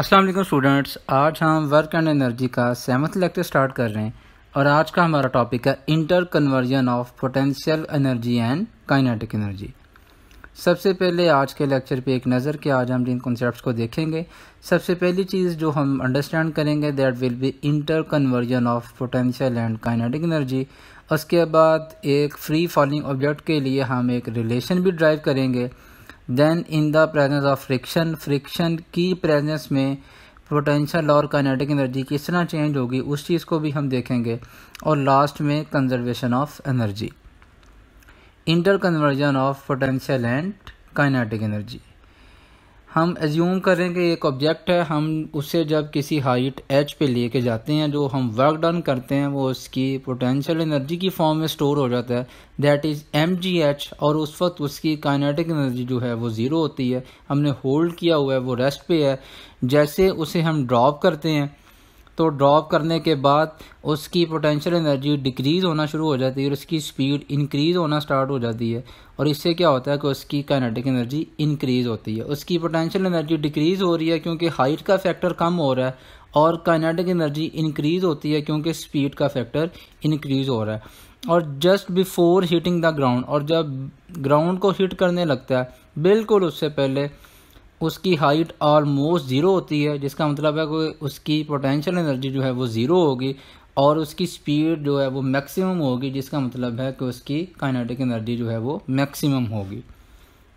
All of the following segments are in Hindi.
असलम स्टूडेंट्स आज हम वर्क एंड एनर्जी का सेवन्थ लेक्चर स्टार्ट कर रहे हैं और आज का हमारा टॉपिक है inter conversion of potential energy and kinetic energy सबसे पहले आज के लेक्चर पे एक नज़र के आज हम जिन कॉन्सेप्ट को देखेंगे सबसे पहली चीज़ जो हम अंडरस्टैंड करेंगे that will be inter conversion of potential and kinetic energy उसके बाद एक फ्री फॉलिंग ऑब्जेक्ट के लिए हम एक रिलेशन भी ड्राइव करेंगे then in the presence of friction friction की प्रेजेंस में पोटेंशियल और काइनेटिक एनर्जी किस तरह चेंज होगी उस चीज़ को भी हम देखेंगे और लास्ट में conservation of energy inter conversion of potential and kinetic energy हम एज्यूम करें कि एक ऑब्जेक्ट है हम उसे जब किसी हाइट एच पे लेके जाते हैं जो हम वर्क डन करते हैं वो उसकी पोटेंशियल एनर्जी की फॉर्म में स्टोर हो जाता है that is M G H और उस वक्त उसकी काइनेटिक एनर्जी जो है वो ज़ीरो होती है हमने होल्ड किया हुआ है वो रेस्ट पे है जैसे उसे हम ड्रॉप करते हैं तो ड्रॉप करने के बाद उसकी पोटेंशियल एनर्जी डिक्रीज़ होना शुरू हो जाती है और उसकी स्पीड इंक्रीज़ होना स्टार्ट हो जाती है और इससे क्या होता है कि उसकी काइनेटिक एनर्जी इंक्रीज़ होती है उसकी पोटेंशियल एनर्जी डिक्रीज़ हो रही है क्योंकि हाइट का फैक्टर कम हो रहा है और काइनेटिक एनर्जी इंक्रीज़ होती है क्योंकि स्पीड का फैक्टर इंक्रीज़ हो रहा है और just before hitting the ground और जब ग्राउंड को हीट करने लगता है बिल्कुल उससे पहले उसकी हाइट ऑलमोस्ट ज़ीरो होती है जिसका मतलब है कि उसकी पोटेंशियल एनर्जी जो है वो ज़ीरो होगी और उसकी स्पीड जो है वो मैक्सिमम होगी जिसका मतलब है कि उसकी काइनेटिक एनर्जी जो है वो मैक्सिमम होगी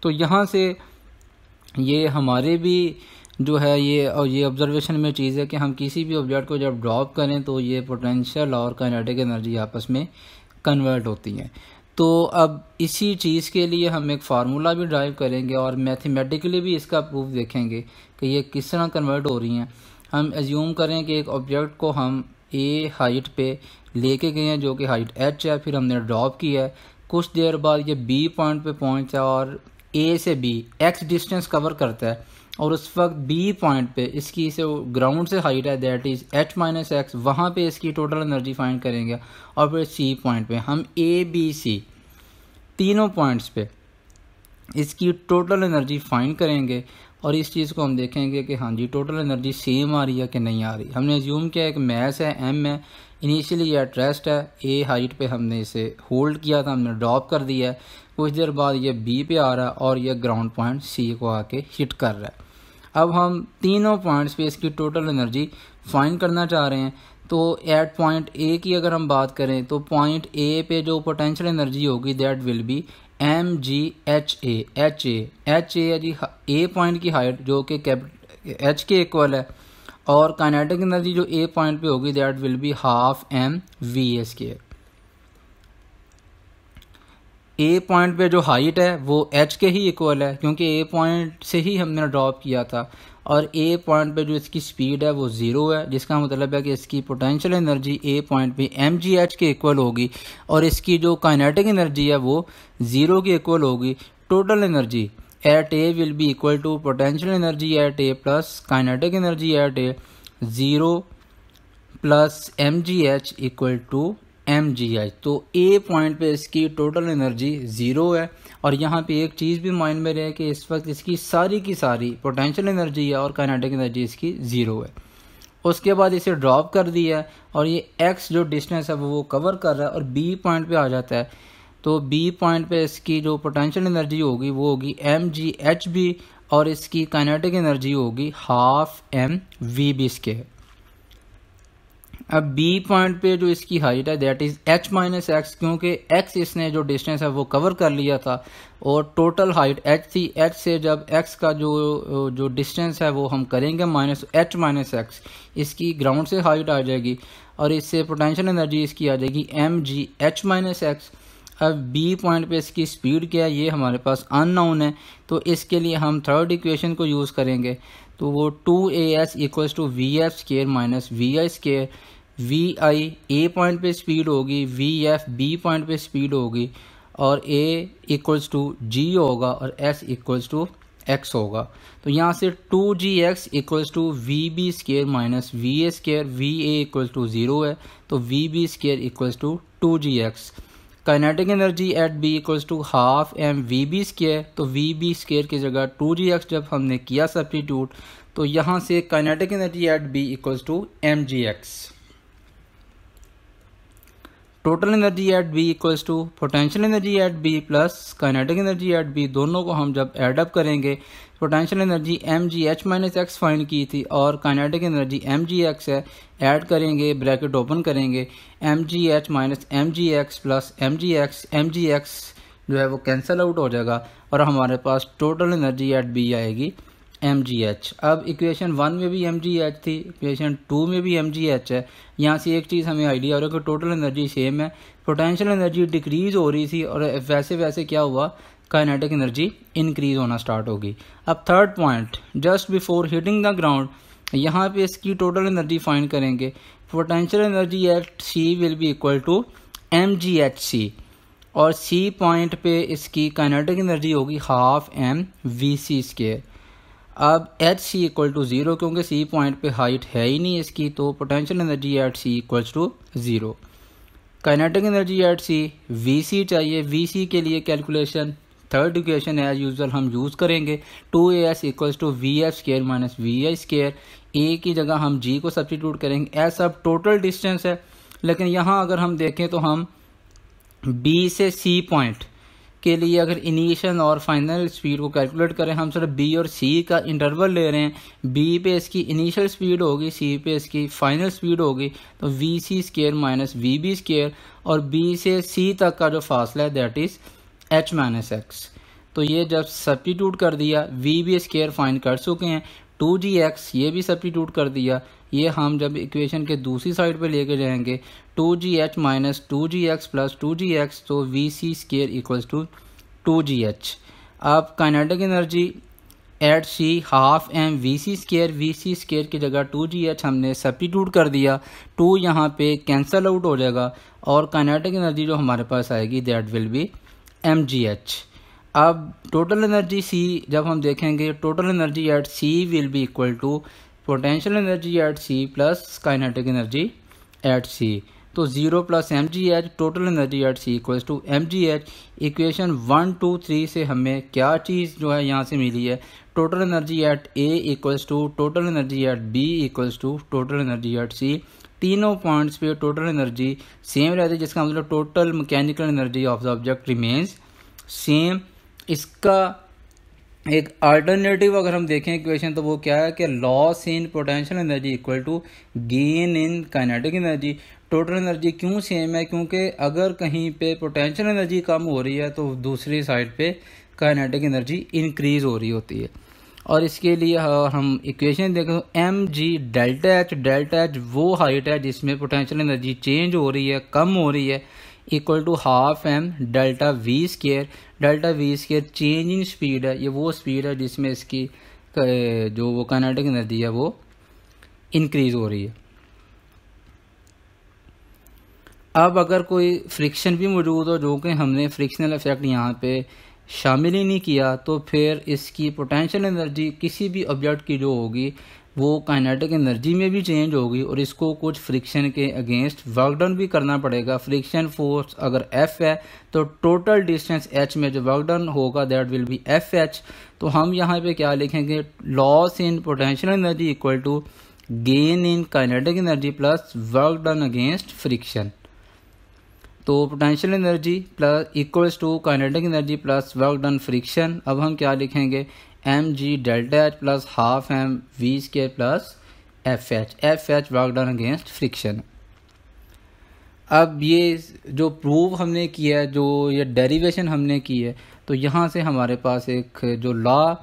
तो यहाँ से ये हमारे भी जो है ये और ये ऑब्जर्वेशन में चीज़ है कि हम किसी भी ऑब्जेक्ट को जब ड्रॉप करें तो ये पोटेंशियल और काइनेटिक एनर्जी आपस में कन्वर्ट होती हैं तो अब इसी चीज़ के लिए हम एक फार्मूला भी ड्राइव करेंगे और मैथमेटिकली भी इसका प्रूफ देखेंगे कि ये किस तरह कन्वर्ट हो रही हैं हम एज्यूम करें कि एक ऑब्जेक्ट को हम ए हाइट पे लेके गए हैं जो कि हाइट एच है फिर हमने ड्रॉप किया है कुछ देर बाद ये बी पॉइंट पे पहुंचा और ए से बी एक्स डिस्टेंस कवर करता है और उस वक्त बी पॉइंट पे इसकी से ग्राउंड से हाइट है that is H minus X वहाँ पर इसकी टोटल एनर्जी फाइंड करेंगे और फिर सी पॉइंट पे हम ए बी सी तीनों पॉइंट्स पे इसकी टोटल एनर्जी फाइंड करेंगे और इस चीज़ को हम देखेंगे कि हाँ जी टोटल एनर्जी सेम आ रही है कि नहीं आ रही हमने ज्यूम किया एक मैस है एम है इनिशियली ये ट्रेस्ट है ए हाइट पे हमने इसे होल्ड किया था हमने ड्रॉप कर दिया है कुछ देर बाद ये बी पे आ रहा है और ये ग्राउंड पॉइंट सी को आके हिट कर रहा है अब हम तीनों पॉइंट्स पे इसकी टोटल एनर्जी फाइंड करना चाह रहे हैं तो एट पॉइंट ए की अगर हम बात करें तो पॉइंट ए पे जो पोटेंशियल एनर्जी होगी that will be M G H A H A H A G A point की हाइट जो कि एच के इक्वल है और काइनेटिक एनर्जी जो ए पॉइंट पे होगी that will be half M V S के ए पॉइंट पे जो हाइट है वो एच के ही इक्वल है क्योंकि ए पॉइंट से ही हमने ड्रॉप किया था और ए पॉइंट पे जो इसकी स्पीड है वो ज़ीरो है जिसका मतलब है कि इसकी पोटेंशियल एनर्जी ए पॉइंट पे एम जी एच के इक्वल होगी और इसकी जो काइनेटिक एनर्जी है वो ज़ीरो के इक्वल होगी total energy at A will be equal to potential energy at A plus kinetic energy at A zero plus M G H equal to M G H तो ए पॉइंट पे इसकी टोटल एनर्जी ज़ीरो है और यहाँ पे एक चीज़ भी माइंड में रहे कि इस वक्त इसकी सारी की सारी पोटेंशियल एनर्जी है और काइनेटिक एनर्जी इसकी ज़ीरो है उसके बाद इसे ड्रॉप कर दिया है और ये एक्स जो डिस्टेंस है वो वो कवर कर रहा है और बी पॉइंट पे आ जाता है तो बी पॉइंट पे इसकी जो पोटेंशियल एनर्जी होगी वो होगी एम जी एच बी और इसकी काइनेटिक एनर्जी होगी हाफ एम वी बी इसके अब बी पॉइंट पे जो इसकी हाइट है that is H minus X क्योंकि एक्स इसने जो डिस्टेंस है वो कवर कर लिया था और टोटल हाइट एच थी एच से जब एक्स का जो जो डिस्टेंस है वो हम करेंगे माइनस एच माइनस एक्स इसकी ग्राउंड से हाइट आ जाएगी और इससे पोटेंशियल एनर्जी इसकी आ जाएगी M G H minus X अब बी पॉइंट पे इसकी स्पीड क्या है ये हमारे पास अननाउन है तो इसके लिए हम थर्ड इक्वेशन को यूज़ करेंगे तो वो two A S equals to V F square minus V I square V I A point पे स्पीड होगी वी एफ बी पॉइंट पे स्पीड होगी और ए इक्वल्स टू जी होगा और एस इक्वल्स टू एक्स होगा तो यहाँ से two G X equals to V B square minus V A square V A equals to zero है तो V B square equals to two G X kinetic energy at B equals to half M V B square तो वी बी स्केयर की जगह टू जी एक्स जब हमने किया सब्सटीट्यूट तो यहाँ से kinetic energy at B equals to M G X total energy at B equals to potential energy at B plus kinetic energy at B दोनों को हम जब एडअप करेंगे potential energy M G H minus X find की थी और kinetic energy M G X है ऐड करेंगे ब्रैकेट ओपन करेंगे M G H minus M G X plus M G X M G x जो है वो कैंसिल आउट हो जाएगा और हमारे पास टोटल एनर्जी एट बी आएगी एम जी एच अब इक्वेशन वन में भी एम जी एच थी इक्वेशन टू में भी एम जी एच है यहाँ से एक चीज़ हमें आइडिया हो रहा है कि टोटल एनर्जी सेम है पोटेंशियल एनर्जी डिक्रीज़ हो रही थी और वैसे वैसे क्या हुआ काइनेटिक एनर्जी इंक्रीज़ होना स्टार्ट होगी अब third point just before hitting the ground यहाँ पे इसकी टोटल एनर्जी फाइंड करेंगे potential energy at C will be equal to M G H C और सी पॉइंट पे इसकी काइनेटिक एनर्जी होगी half M V C square अब H C equal to zero क्योंकि सी पॉइंट पे हाइट है ही नहीं इसकी तो potential energy at C equals to zero kinetic energy at C V C चाहिए वी सी के लिए calculation third equation as usual हम यूज़ करेंगे two A S equals to V F square minus V I square A की जगह हम जी को सब्सटीट्यूट करेंगे एस अब टोटल डिस्टेंस है लेकिन यहाँ अगर हम देखें तो हम बी से सी पॉइंट के लिए अगर इनिशियल और फाइनल स्पीड को कैलकुलेट करें हम सिर्फ बी और सी का इंटरवल ले रहे हैं बी पे इसकी इनिशियल स्पीड होगी सी पे इसकी फाइनल स्पीड होगी तो V C square minus V B square और बी से सी तक का जो फासला है that is H minus X तो ये जब सब्टीट्यूट कर दिया वी बी स्केयर फाइन कर चुके हैं टू जी एक्स ये भी सब्टीट्यूट कर दिया ये हम जब इक्वेशन के दूसरी साइड पे लेके जाएंगे two G H minus two G X plus two G X तो V C square equals to two G H अब kinetic energy at C half M V C square V C square की जगह टू जी एच हमने सब्टीट्यूट कर दिया टू यहाँ पे कैंसल आउट हो जाएगा और काइनेटिक एनर्जी जो हमारे पास आएगी that will be M G H अब टोटल एनर्जी सी जब हम देखेंगे total energy at C will be equal to potential energy at C plus kinetic energy at C तो zero plus M G H total energy at C equals to M G H equation one two three से हमें क्या चीज़ जो है यहाँ से मिली है total energy at A equals to total energy at B equals to total energy at C तीनों पॉइंट्स पे टोटल एनर्जी सेम रहती है जिसका मतलब total mechanical energy of the object remains same इसका एक अल्टरनेटिव अगर हम देखें इक्वेशन तो वो क्या है कि loss in potential energy equal to gain in kinetic energy total energy क्यों सेम है क्योंकि अगर कहीं पे पोटेंशियल एनर्जी कम हो रही है तो दूसरी साइड पे काइनेटिक एनर्जी इंक्रीज हो रही होती है और इसके लिए हम इक्वेशन देखें M G delta H delta H वो हाइट है जिसमें पोटेंशियल एनर्जी चेंज हो रही है कम हो रही है equal to half M delta V square delta V square change in speed है ये वो स्पीड है जिसमें इसकी जो वो कर्नाटक नदी है वो इंक्रीज हो रही है अब अगर कोई फ्रिक्शन भी मौजूद हो जो कि हमने फ्रिक्शनल इफेक्ट यहाँ पे शामिल ही नहीं किया तो फिर इसकी पोटेंशियल एनर्जी किसी भी ऑब्जेक्ट की जो होगी वो काइनेटिक एनर्जी में भी चेंज होगी और इसको कुछ फ्रिक्शन के अगेंस्ट वर्कडाउन भी करना पड़ेगा फ्रिक्शन फोर्स अगर एफ है तो टोटल डिस्टेंस एच में जो वर्कडाउन होगा that will be F H तो हम यहाँ पे क्या लिखेंगे loss in potential energy equal to gain in kinetic energy plus work done against friction तो potential energy plus equals to kinetic energy plus work done friction अब हम क्या लिखेंगे M G delta H plus half M V square plus F H F H work done against friction अब ये जो प्रूव हमने किया है जो ये डेरिवेशन हमने की है तो यहाँ से हमारे पास एक जो लॉ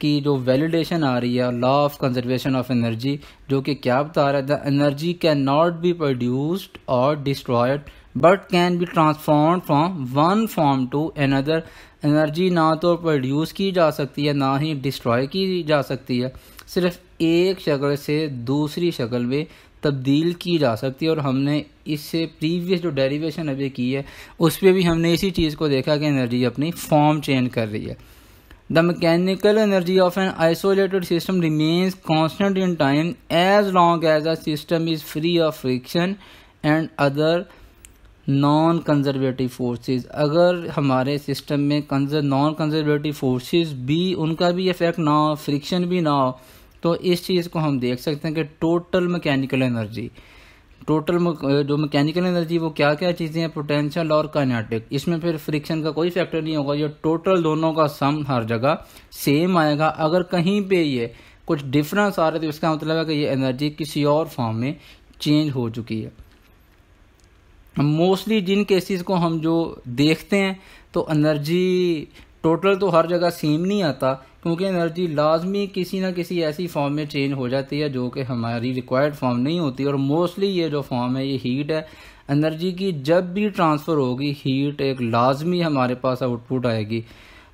की जो वैलिडेशन आ रही है law of conservation of energy जो कि क्या बता रहा है the energy can not be produced और destroyed but can be transform from one form to another energy ना तो प्रोड्यूस की जा सकती है ना ही डिस्ट्रॉय की जा सकती है सिर्फ एक शक्ल से दूसरी शक्ल में तब्दील की जा सकती है और हमने इससे प्रीवियस जो डेरिवेशन अभी की है उस पर भी हमने इसी चीज़ को देखा कि एनर्जी अपनी फॉर्म चेंज कर रही है the mechanical energy of an isolated system remains constant in time as long as a system is free of friction and other non conservative forces अगर हमारे सिस्टम में कंजर नॉन कंजर्वेटिव फोर्सेस भी उनका भी इफेक्ट ना हो फ्रिक्शन भी ना हो तो इस चीज़ को हम देख सकते हैं कि टोटल मैकेनिकल एनर्जी टोटल जो मैकेनिकल एनर्जी वो क्या क्या चीज़ें हैं पोटेंशियल और काइनेटिक इसमें फिर फ्रिक्शन का कोई फैक्टर नहीं होगा ये टोटल दोनों का सम हर जगह सेम आएगा अगर कहीं पे ये कुछ डिफरेंस आ रहा है तो इसका मतलब है कि ये एनर्जी किसी और फॉर्म में चेंज हो चुकी है मोस्टली जिन केसेस को हम जो देखते हैं तो एनर्जी टोटल तो हर जगह सेम नहीं आता क्योंकि एनर्जी लाजमी किसी ना किसी ऐसी फॉर्म में चेंज हो जाती है जो कि हमारी रिक्वायर्ड फॉर्म नहीं होती और मोस्टली ये जो फॉर्म है ये हीट है एनर्जी की जब भी ट्रांसफ़र होगी हीट एक लाजमी हमारे पास आउटपुट आएगी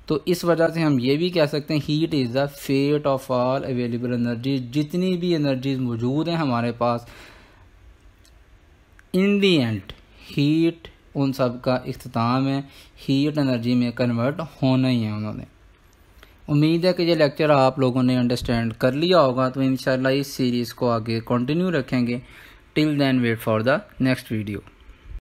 तो इस वजह से हम ये भी कह सकते हैं heat is the fate of all available energy जितनी भी एनर्जीज मौजूद हैं हमारे पास इन दी एंड हीट उन सब का अख्ताम है हीट एनर्जी में कन्वर्ट होना ही है उन्होंने उम्मीद है कि ये लेक्चर आप लोगों ने अंडरस्टैंड कर लिया होगा तो इन इस सीरीज़ को आगे कंटिन्यू रखेंगे till then wait for the next video